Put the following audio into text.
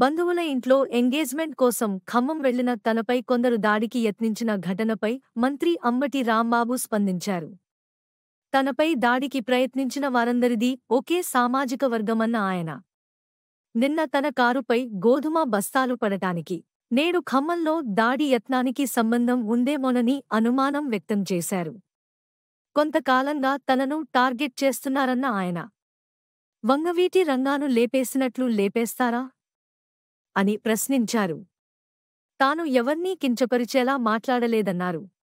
బంధువుల ఇంట్లో ఎంగేజ్మెంట్ కోసం ఖమ్మం వెళ్లిన తనపై కొందరు దాడికి యత్నించిన ఘటనపై మంత్రి అంబటి రాంబాబు స్పందించారు తనపై దాడికి ప్రయత్నించిన వారందరిది ఒకే సామాజిక వర్గమన్న ఆయన నిన్న తన కారుపై గోధుమ బస్తాలు పడటానికి నేడు ఖమ్మంలో దాడి యత్నానికి సంబంధం ఉందేమోనని అనుమానం వ్యక్తం చేశారు కొంతకాలంగా తనను టార్గెట్ చేస్తున్నారన్న ఆయన వంగవీటి రంగాను లేపేసినట్లు లేపేస్తారా అని ప్రశ్నించారు తాను ఎవర్నీ కించపరిచేలా మాట్లాడలేదన్నారు